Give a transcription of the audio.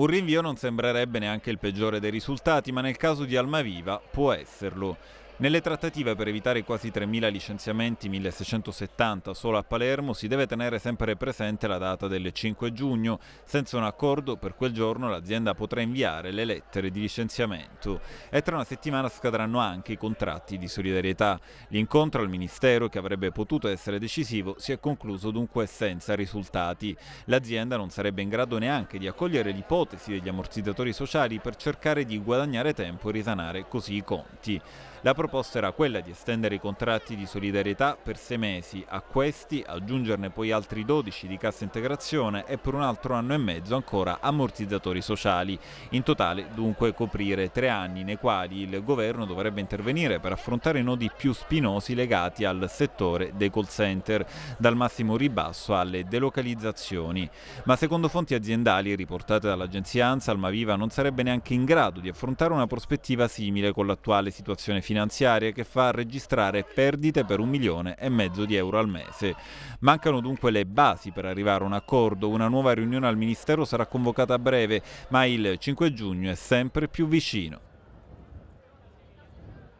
Un rinvio non sembrerebbe neanche il peggiore dei risultati, ma nel caso di Almaviva può esserlo. Nelle trattative per evitare quasi 3.000 licenziamenti, 1.670 solo a Palermo, si deve tenere sempre presente la data del 5 giugno. Senza un accordo per quel giorno l'azienda potrà inviare le lettere di licenziamento e tra una settimana scadranno anche i contratti di solidarietà. L'incontro al Ministero, che avrebbe potuto essere decisivo, si è concluso dunque senza risultati. L'azienda non sarebbe in grado neanche di accogliere l'ipotesi degli ammortizzatori sociali per cercare di guadagnare tempo e risanare così i conti. La proposta era quella di estendere i contratti di solidarietà per sei mesi, a questi aggiungerne poi altri 12 di cassa integrazione e per un altro anno e mezzo ancora ammortizzatori sociali. In totale dunque coprire tre anni nei quali il governo dovrebbe intervenire per affrontare i nodi più spinosi legati al settore dei call center, dal massimo ribasso alle delocalizzazioni. Ma secondo fonti aziendali riportate dall'agenzia ANSA, Almaviva non sarebbe neanche in grado di affrontare una prospettiva simile con l'attuale situazione finanziaria finanziarie che fa registrare perdite per un milione e mezzo di euro al mese. Mancano dunque le basi per arrivare a un accordo, una nuova riunione al Ministero sarà convocata a breve, ma il 5 giugno è sempre più vicino.